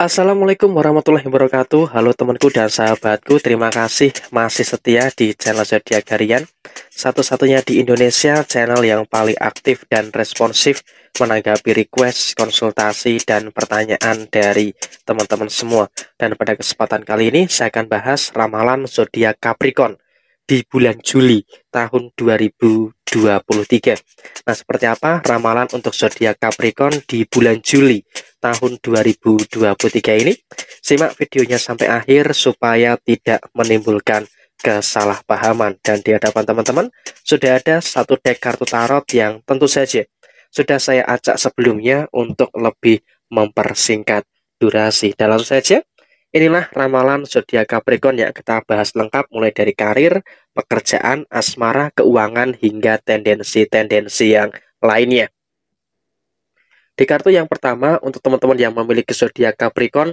Assalamualaikum warahmatullahi wabarakatuh Halo temanku dan sahabatku Terima kasih masih setia di channel Zodiac Harian Satu-satunya di Indonesia channel yang paling aktif dan responsif Menanggapi request, konsultasi, dan pertanyaan dari teman-teman semua Dan pada kesempatan kali ini saya akan bahas Ramalan Zodiac Capricorn di bulan Juli tahun 2023. Nah, seperti apa ramalan untuk zodiak Capricorn di bulan Juli tahun 2023 ini. Simak videonya sampai akhir supaya tidak menimbulkan kesalahpahaman. Dan di hadapan teman-teman sudah ada satu deck kartu tarot yang tentu saja sudah saya acak sebelumnya untuk lebih mempersingkat durasi. Dan langsung saja Inilah ramalan zodiak Capricorn yang kita bahas lengkap mulai dari karir, pekerjaan, asmara, keuangan hingga tendensi-tendensi yang lainnya. Di kartu yang pertama untuk teman-teman yang memiliki zodiak Capricorn,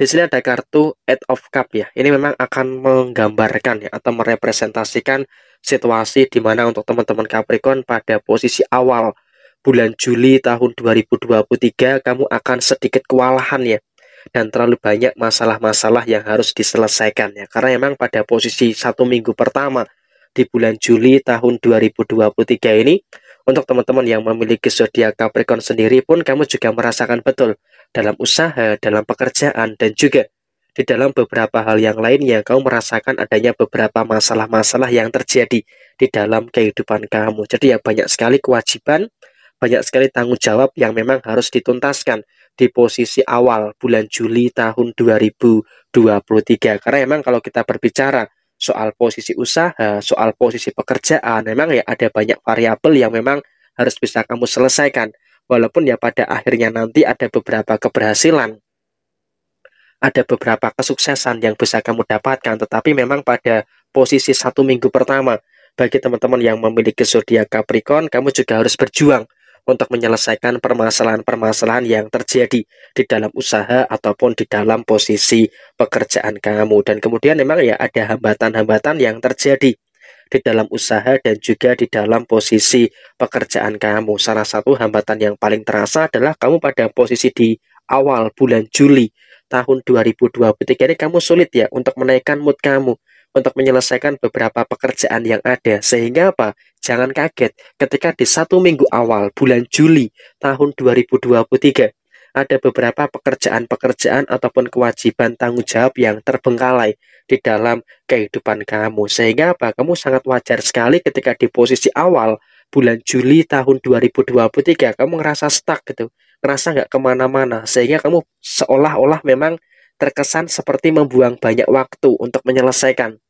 di sini ada kartu Eight of Cup ya. Ini memang akan menggambarkan ya atau merepresentasikan situasi di mana untuk teman-teman Capricorn pada posisi awal bulan Juli tahun 2023 kamu akan sedikit kewalahan ya dan terlalu banyak masalah-masalah yang harus diselesaikan ya karena memang pada posisi satu minggu pertama di bulan Juli tahun 2023 ini untuk teman-teman yang memiliki zodiak Capricorn sendiri pun kamu juga merasakan betul dalam usaha, dalam pekerjaan, dan juga di dalam beberapa hal yang lainnya kamu merasakan adanya beberapa masalah-masalah yang terjadi di dalam kehidupan kamu. Jadi ya banyak sekali kewajiban, banyak sekali tanggung jawab yang memang harus dituntaskan di posisi awal bulan Juli tahun 2023. Karena memang kalau kita berbicara soal posisi usaha, soal posisi pekerjaan. Memang ya ada banyak variabel yang memang harus bisa kamu selesaikan. Walaupun ya pada akhirnya nanti ada beberapa keberhasilan, ada beberapa kesuksesan yang bisa kamu dapatkan. Tetapi memang pada posisi satu minggu pertama, bagi teman-teman yang memiliki zodiak Capricorn, kamu juga harus berjuang untuk menyelesaikan permasalahan-permasalahan yang terjadi di dalam usaha ataupun di dalam posisi pekerjaan kamu. Dan kemudian memang ya ada hambatan-hambatan yang terjadi di dalam usaha dan juga di dalam posisi pekerjaan kamu. Salah satu hambatan yang paling terasa adalah kamu pada posisi di awal bulan Juli tahun 2023 ini kamu sulit ya untuk menaikkan mood kamu untuk menyelesaikan beberapa pekerjaan yang ada. Sehingga apa? Jangan kaget ketika di satu minggu awal bulan Juli tahun 2023 ada beberapa pekerjaan-pekerjaan ataupun kewajiban tanggung jawab yang terbengkalai di dalam kehidupan kamu. Sehingga apa? Kamu sangat wajar sekali ketika di posisi awal bulan Juli tahun 2023 kamu ngerasa stuck gitu. Ngerasa nggak kemana-mana. Sehingga kamu seolah-olah memang terkesan seperti membuang banyak waktu untuk menyelesaikan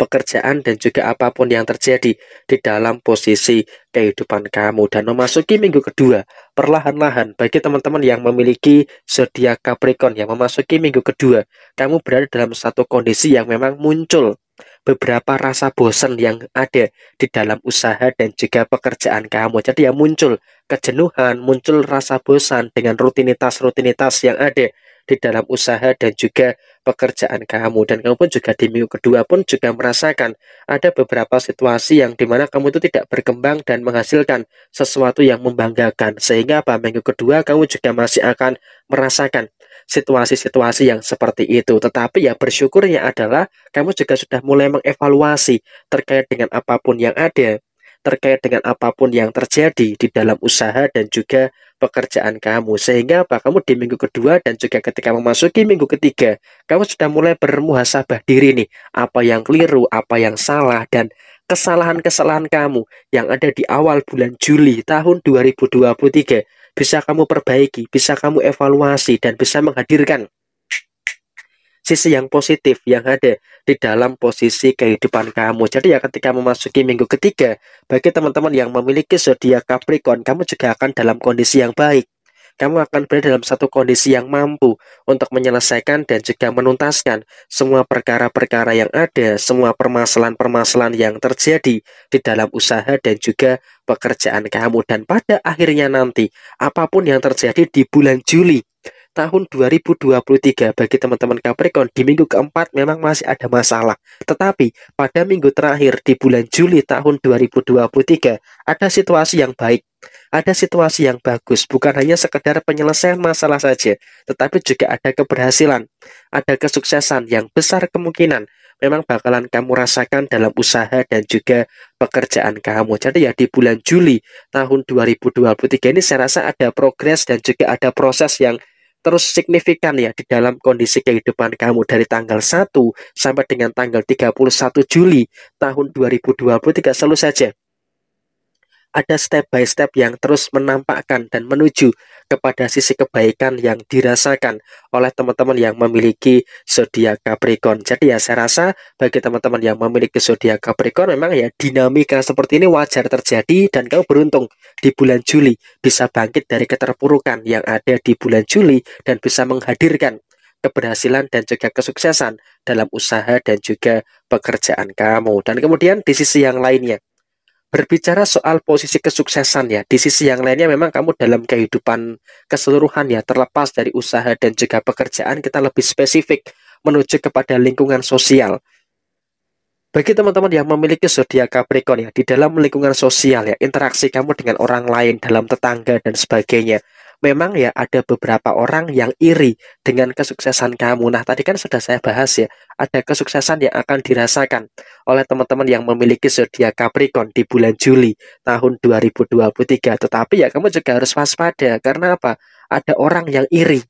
pekerjaan dan juga apapun yang terjadi di dalam posisi kehidupan kamu dan memasuki minggu kedua perlahan-lahan bagi teman-teman yang memiliki zodiak Capricorn yang memasuki minggu kedua kamu berada dalam satu kondisi yang memang muncul beberapa rasa bosan yang ada di dalam usaha dan juga pekerjaan kamu jadi yang muncul kejenuhan muncul rasa bosan dengan rutinitas-rutinitas yang ada di dalam usaha dan juga pekerjaan kamu dan kamu pun juga di minggu kedua pun juga merasakan ada beberapa situasi yang dimana kamu itu tidak berkembang dan menghasilkan sesuatu yang membanggakan sehingga apa minggu kedua kamu juga masih akan merasakan situasi-situasi yang seperti itu. Tetapi ya bersyukurnya adalah kamu juga sudah mulai mengevaluasi terkait dengan apapun yang ada terkait dengan apapun yang terjadi di dalam usaha dan juga pekerjaan kamu. Sehingga apa? Kamu di minggu kedua dan juga ketika memasuki minggu ketiga, kamu sudah mulai bermuhasabah diri nih, apa yang keliru, apa yang salah dan kesalahan-kesalahan kamu yang ada di awal bulan Juli tahun 2023 bisa kamu perbaiki, bisa kamu evaluasi dan bisa menghadirkan sisi yang positif yang ada di dalam posisi kehidupan kamu. Jadi ya ketika memasuki minggu ketiga, bagi teman-teman yang memiliki zodiak Capricorn, kamu juga akan dalam kondisi yang baik. Kamu akan berada dalam satu kondisi yang mampu untuk menyelesaikan dan juga menuntaskan semua perkara-perkara yang ada, semua permasalahan-permasalahan yang terjadi di dalam usaha dan juga pekerjaan kamu. Dan pada akhirnya nanti, apapun yang terjadi di bulan Juli, tahun 2023 bagi teman-teman Capricorn di minggu keempat memang masih ada masalah. Tetapi pada minggu terakhir di bulan Juli tahun 2023 ada situasi yang baik. Ada situasi yang bagus, bukan hanya sekedar penyelesaian masalah saja, tetapi juga ada keberhasilan, ada kesuksesan yang besar kemungkinan memang bakalan kamu rasakan dalam usaha dan juga pekerjaan kamu. Jadi ya di bulan Juli tahun 2023 ini saya rasa ada progres dan juga ada proses yang terus signifikan ya di dalam kondisi kehidupan kamu dari tanggal 1 sampai dengan tanggal 31 Juli tahun 2023 selalu saja ada step by step yang terus menampakkan dan menuju kepada sisi kebaikan yang dirasakan oleh teman-teman yang memiliki zodiak Capricorn. Jadi ya saya rasa bagi teman-teman yang memiliki zodiak Capricorn memang ya dinamika seperti ini wajar terjadi dan kamu beruntung di bulan Juli bisa bangkit dari keterpurukan yang ada di bulan Juli dan bisa menghadirkan keberhasilan dan juga kesuksesan dalam usaha dan juga pekerjaan kamu. Dan kemudian di sisi yang lainnya, berbicara soal posisi kesuksesan ya, di sisi yang lainnya memang kamu dalam kehidupan keseluruhan ya, terlepas dari usaha dan juga pekerjaan, kita lebih spesifik menuju kepada lingkungan sosial. Bagi teman-teman yang memiliki zodiak Capricorn ya, di dalam lingkungan sosial ya, interaksi kamu dengan orang lain, dalam tetangga dan sebagainya, memang ya ada beberapa orang yang iri dengan kesuksesan kamu. Nah, tadi kan sudah saya bahas ya, ada kesuksesan yang akan dirasakan oleh teman-teman yang memiliki zodiak Capricorn di bulan Juli tahun 2023. Tetapi ya kamu juga harus waspada karena apa? Ada orang yang iri.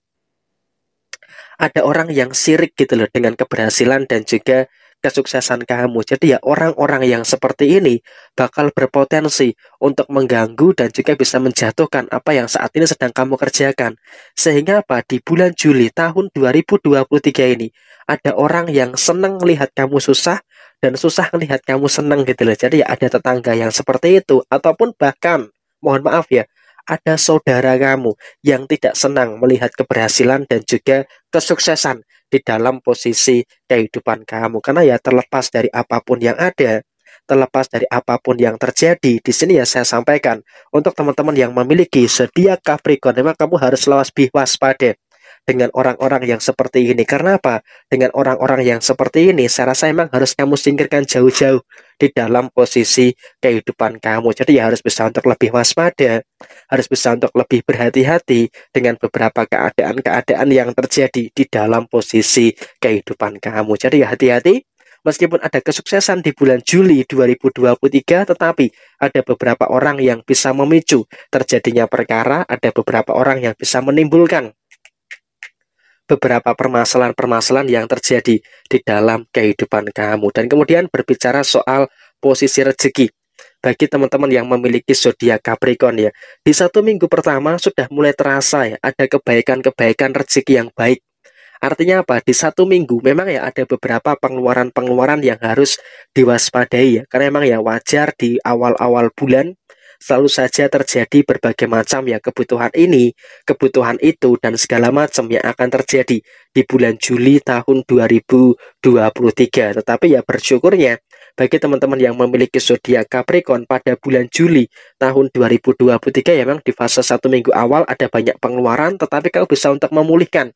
Ada orang yang sirik gitu loh dengan keberhasilan dan juga kesuksesan kamu. Jadi ya orang-orang yang seperti ini bakal berpotensi untuk mengganggu dan juga bisa menjatuhkan apa yang saat ini sedang kamu kerjakan. Sehingga apa? Di bulan Juli tahun 2023 ini ada orang yang senang lihat kamu susah dan susah melihat kamu senang gitu loh. Jadi ya ada tetangga yang seperti itu ataupun bahkan mohon maaf ya ada saudara kamu yang tidak senang melihat keberhasilan dan juga kesuksesan di dalam posisi kehidupan kamu. Karena ya terlepas dari apapun yang ada, terlepas dari apapun yang terjadi, di sini ya saya sampaikan, untuk teman-teman yang memiliki sedia Capricorn, memang kamu harus selalu waspada dengan orang-orang yang seperti ini. Karena apa? Dengan orang-orang yang seperti ini, saya rasa emang harus kamu singkirkan jauh-jauh di dalam posisi kehidupan kamu. Jadi ya harus bisa untuk lebih waspada, harus bisa untuk lebih berhati-hati dengan beberapa keadaan-keadaan yang terjadi di dalam posisi kehidupan kamu. Jadi ya hati-hati Meskipun ada kesuksesan di bulan Juli 2023, tetapi ada beberapa orang yang bisa memicu terjadinya perkara, ada beberapa orang yang bisa menimbulkan beberapa permasalahan-permasalahan yang terjadi di dalam kehidupan kamu. Dan kemudian berbicara soal posisi rezeki. Bagi teman-teman yang memiliki zodiak Capricorn ya, di satu minggu pertama sudah mulai terasa ya ada kebaikan-kebaikan rezeki yang baik. Artinya apa? Di satu minggu memang ya ada beberapa pengeluaran-pengeluaran yang harus diwaspadai ya. Karena memang ya wajar di awal-awal bulan selalu saja terjadi berbagai macam ya kebutuhan ini, kebutuhan itu, dan segala macam yang akan terjadi di bulan Juli tahun 2023. Tetapi ya bersyukurnya bagi teman-teman yang memiliki zodiak Capricorn pada bulan Juli tahun 2023 ya memang di fase satu minggu awal ada banyak pengeluaran tetapi kau bisa untuk memulihkan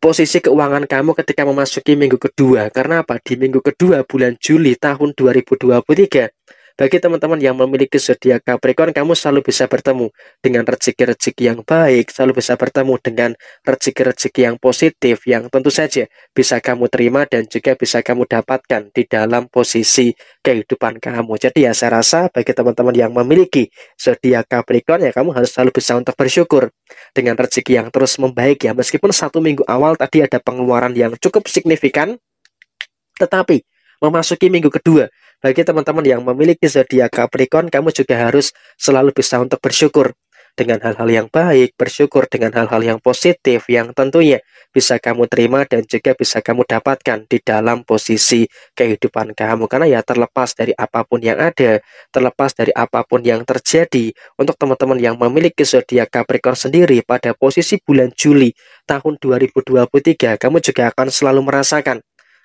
posisi keuangan kamu ketika memasuki minggu kedua. Karena apa? Di minggu kedua bulan Juli tahun 2023, bagi teman-teman yang memiliki zodiak Capricorn, kamu selalu bisa bertemu dengan rezeki-rezeki yang baik, selalu bisa bertemu dengan rezeki-rezeki yang positif, yang tentu saja bisa kamu terima dan juga bisa kamu dapatkan di dalam posisi kehidupan kamu. Jadi ya saya rasa bagi teman-teman yang memiliki zodiak Capricorn, ya kamu harus selalu bisa untuk bersyukur dengan rezeki yang terus membaik ya. Meskipun satu minggu awal tadi ada pengeluaran yang cukup signifikan, tetapi memasuki minggu kedua. Bagi teman-teman yang memiliki zodiak Capricorn, kamu juga harus selalu bisa untuk bersyukur dengan hal-hal yang baik, bersyukur dengan hal-hal yang positif yang tentunya bisa kamu terima dan juga bisa kamu dapatkan di dalam posisi kehidupan kamu. Karena ya terlepas dari apapun yang ada, terlepas dari apapun yang terjadi, untuk teman-teman yang memiliki zodiak Capricorn sendiri pada posisi bulan Juli tahun 2023, kamu juga akan selalu merasakan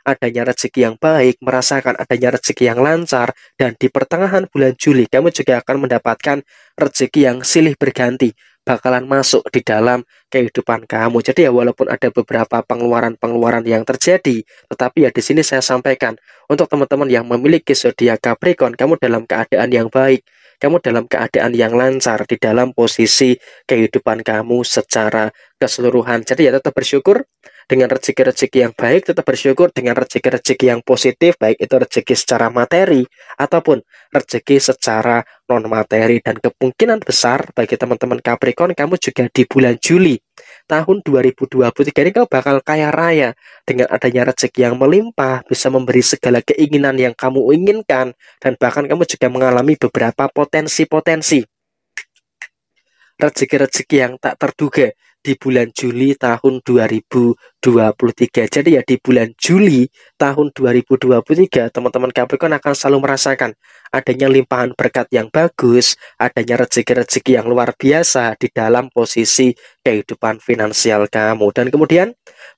adanya rezeki yang baik, merasakan adanya rezeki yang lancar, dan di pertengahan bulan Juli kamu juga akan mendapatkan rezeki yang silih berganti, bakalan masuk di dalam kehidupan kamu. Jadi ya walaupun ada beberapa pengeluaran-pengeluaran yang terjadi, tetapi ya di sini saya sampaikan untuk teman-teman yang memiliki zodiak Capricorn, kamu dalam keadaan yang baik, kamu dalam keadaan yang lancar di dalam posisi kehidupan kamu secara keseluruhan. Jadi ya tetap bersyukur dengan rezeki-rezeki yang baik tetap bersyukur dengan rezeki-rezeki yang positif baik itu rezeki secara materi ataupun rezeki secara non materi dan kemungkinan besar bagi teman-teman Capricorn kamu juga di bulan Juli tahun 2023 ini kamu bakal kaya raya dengan adanya rezeki yang melimpah bisa memberi segala keinginan yang kamu inginkan dan bahkan kamu juga mengalami beberapa potensi-potensi rezeki-rezeki yang tak terduga di bulan Juli tahun 2023. Jadi ya di bulan Juli tahun 2023 teman-teman Capricorn akan selalu merasakan adanya limpahan berkat yang bagus, adanya rezeki-rezeki yang luar biasa di dalam posisi kehidupan finansial kamu. Dan kemudian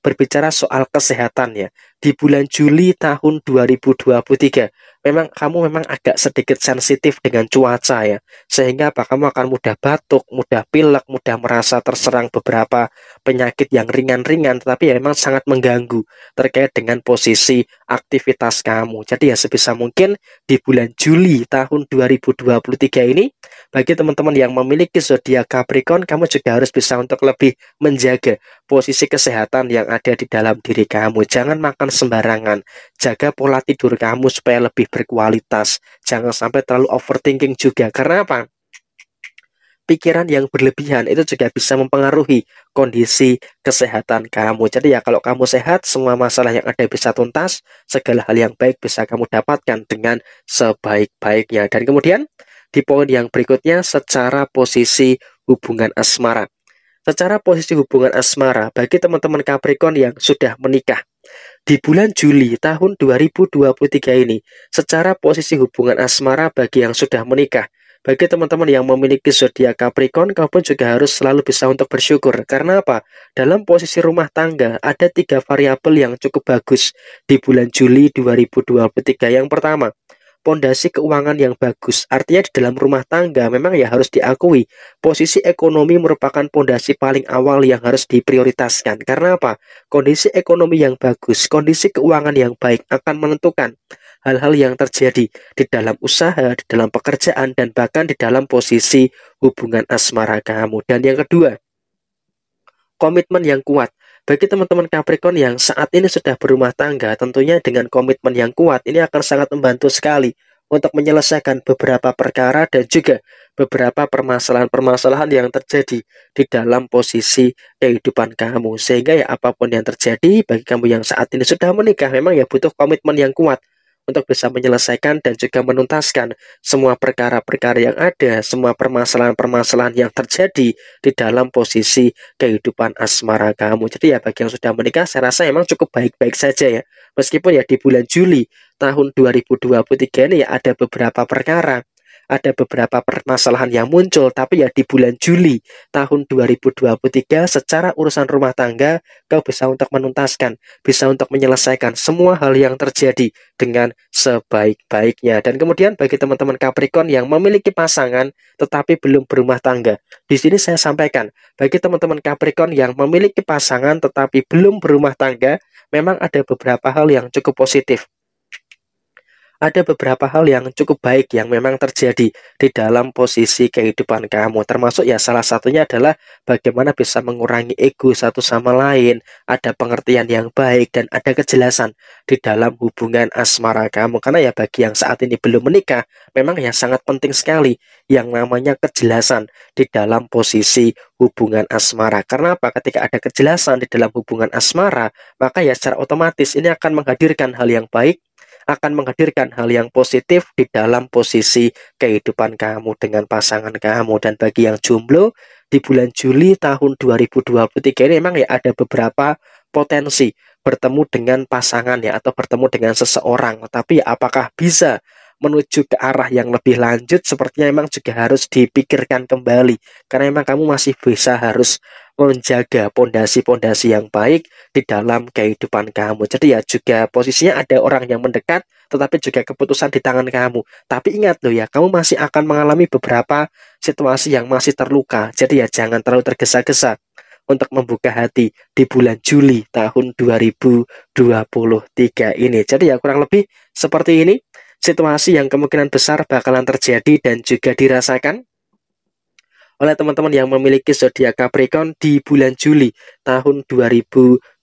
berbicara soal kesehatan ya. Di bulan Juli tahun 2023 memang kamu memang agak sedikit sensitif dengan cuaca ya. Sehingga apa kamu akan mudah batuk, mudah pilek, mudah merasa terserang beberapa penyakit yang ringan-ringan tetapi ya memang sangat mengganggu terkait dengan posisi aktivitas kamu. Jadi ya sebisa mungkin di bulan Juli tahun 2023 ini bagi teman-teman yang memiliki zodiak Capricorn kamu juga harus bisa untuk lebih menjaga posisi kesehatan yang ada di dalam diri kamu. Jangan makan sembarangan, jaga pola tidur kamu supaya lebih berkualitas. Jangan sampai terlalu overthinking juga. Karena apa? Pikiran yang berlebihan itu juga bisa mempengaruhi kondisi kesehatan kamu. Jadi ya kalau kamu sehat, semua masalah yang ada bisa tuntas, segala hal yang baik bisa kamu dapatkan dengan sebaik-baiknya. Dan kemudian di poin yang berikutnya secara posisi hubungan asmara. Secara posisi hubungan asmara bagi teman-teman Capricorn yang sudah menikah di bulan Juli tahun 2023 ini secara posisi hubungan asmara bagi yang sudah menikah. Bagi teman-teman yang memiliki zodiak Capricorn, kamu pun juga harus selalu bisa untuk bersyukur. Karena apa? Dalam posisi rumah tangga ada tiga variabel yang cukup bagus di bulan Juli 2023. Yang pertama, pondasi keuangan yang bagus. Artinya di dalam rumah tangga memang ya harus diakui posisi ekonomi merupakan pondasi paling awal yang harus diprioritaskan. Karena apa? Kondisi ekonomi yang bagus, kondisi keuangan yang baik akan menentukan hal-hal yang terjadi di dalam usaha, di dalam pekerjaan dan bahkan di dalam posisi hubungan asmara kamu. Dan yang kedua, komitmen yang kuat. Bagi teman-teman Capricorn yang saat ini sudah berumah tangga, tentunya dengan komitmen yang kuat, ini akan sangat membantu sekali untuk menyelesaikan beberapa perkara dan juga beberapa permasalahan-permasalahan yang terjadi di dalam posisi kehidupan kamu. Sehingga ya apapun yang terjadi bagi kamu yang saat ini sudah menikah memang ya butuh komitmen yang kuat untuk bisa menyelesaikan dan juga menuntaskan semua perkara-perkara yang ada, semua permasalahan-permasalahan yang terjadi di dalam posisi kehidupan asmara kamu. Jadi ya bagi yang sudah menikah saya rasa emang cukup baik-baik saja ya. Meskipun ya di bulan Juli tahun 2023 ini ya ada beberapa perkara ada beberapa permasalahan yang muncul tapi ya di bulan Juli tahun 2023 secara urusan rumah tangga kau bisa untuk menuntaskan, bisa untuk menyelesaikan semua hal yang terjadi dengan sebaik-baiknya. Dan kemudian bagi teman-teman Capricorn yang memiliki pasangan tetapi belum berumah tangga, di sini saya sampaikan bagi teman-teman Capricorn yang memiliki pasangan tetapi belum berumah tangga, memang ada beberapa hal yang cukup positif ada beberapa hal yang cukup baik yang memang terjadi di dalam posisi kehidupan kamu. Termasuk ya salah satunya adalah bagaimana bisa mengurangi ego satu sama lain, ada pengertian yang baik dan ada kejelasan di dalam hubungan asmara kamu. Karena ya bagi yang saat ini belum menikah, memang ya sangat penting sekali yang namanya kejelasan di dalam posisi hubungan asmara. Karena apa? Ketika ada kejelasan di dalam hubungan asmara, maka ya secara otomatis ini akan menghadirkan hal yang baik akan menghadirkan hal yang positif di dalam posisi kehidupan kamu dengan pasangan kamu dan bagi yang jomblo di bulan Juli tahun 2023 ini memang ya ada beberapa potensi bertemu dengan pasangan ya atau bertemu dengan seseorang tapi ya, apakah bisa menuju ke arah yang lebih lanjut sepertinya memang juga harus dipikirkan kembali karena memang kamu masih bisa harus menjaga pondasi-pondasi yang baik di dalam kehidupan kamu. Jadi ya juga posisinya ada orang yang mendekat tetapi juga keputusan di tangan kamu. Tapi ingat loh ya, kamu masih akan mengalami beberapa situasi yang masih terluka. Jadi ya jangan terlalu tergesa-gesa untuk membuka hati di bulan Juli tahun 2023 ini. Jadi ya kurang lebih seperti ini situasi yang kemungkinan besar bakalan terjadi dan juga dirasakan oleh teman-teman yang memiliki zodiak Capricorn di bulan Juli tahun 2023.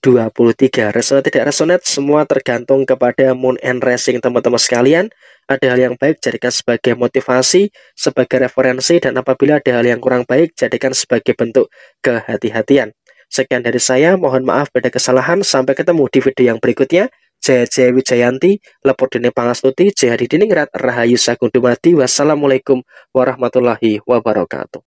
Resonate tidak resonate semua tergantung kepada moon and rising teman-teman sekalian. Ada hal yang baik jadikan sebagai motivasi, sebagai referensi dan apabila ada hal yang kurang baik jadikan sebagai bentuk kehati-hatian. Sekian dari saya, mohon maaf pada kesalahan. Sampai ketemu di video yang berikutnya. Jaya Wijayanti, Lepodene Pangastuti, J. Hadidiningrat, Rahayu Sagundumati. Wassalamualaikum warahmatullahi wabarakatuh.